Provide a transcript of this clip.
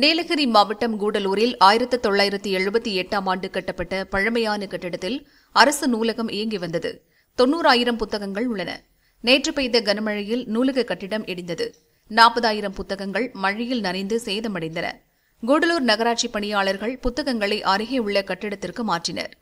நீலகிரி மாவட்டம் கூடலூரில் ஆயிரத்து தொள்ளாயிரத்து எழுபத்தி எட்டாம் ஆண்டு கட்டப்பட்ட பழமையான கட்டிடத்தில் அரசு நூலகம் இயங்கி வந்தது தொன்னூறாயிரம் புத்தகங்கள் உள்ளன நேற்று பெய்த கனமழையில் நூலக கட்டிடம் இடிந்தது நாற்பதாயிரம் புத்தகங்கள் மழையில் நனைந்து சேதமடைந்தன கூடலூர் நகராட்சி பணியாளர்கள் புத்தகங்களை அருகே உள்ள கட்டிடத்திற்கு மாற்றினர்